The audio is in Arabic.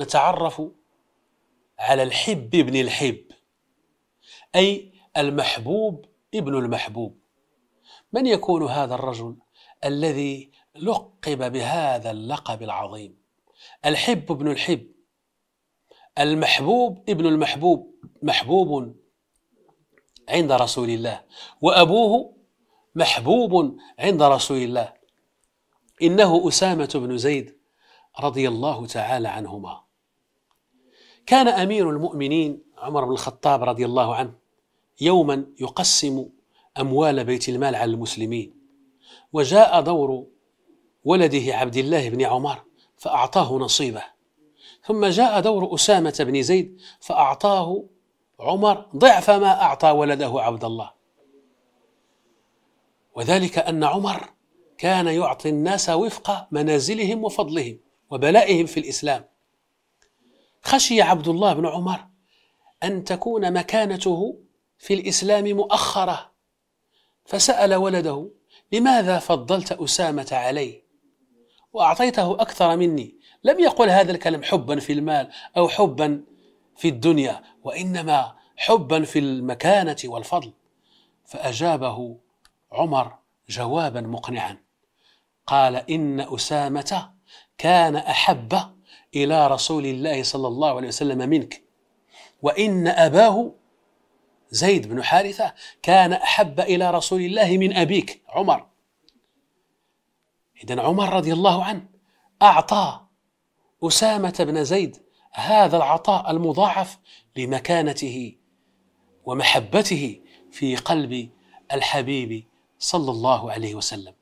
نتعرف على الحب ابن الحب أي المحبوب ابن المحبوب من يكون هذا الرجل الذي لقب بهذا اللقب العظيم الحب ابن الحب المحبوب ابن المحبوب محبوب عند رسول الله وأبوه محبوب عند رسول الله إنه أسامة بن زيد رضي الله تعالى عنهما كان امير المؤمنين عمر بن الخطاب رضي الله عنه يوما يقسم اموال بيت المال على المسلمين وجاء دور ولده عبد الله بن عمر فاعطاه نصيبه ثم جاء دور اسامه بن زيد فاعطاه عمر ضعف ما اعطى ولده عبد الله وذلك ان عمر كان يعطي الناس وفق منازلهم وفضلهم وبلائهم في الاسلام خشي عبد الله بن عمر أن تكون مكانته في الإسلام مؤخرة فسأل ولده لماذا فضلت أسامة علي وأعطيته أكثر مني لم يقل هذا الكلام حبا في المال أو حبا في الدنيا وإنما حبا في المكانة والفضل فأجابه عمر جوابا مقنعا قال إن أسامة كان أحب إلى رسول الله صلى الله عليه وسلم منك وإن أباه زيد بن حارثة كان أحب إلى رسول الله من أبيك عمر إذا عمر رضي الله عنه أعطى أسامة بن زيد هذا العطاء المضاعف لمكانته ومحبته في قلب الحبيب صلى الله عليه وسلم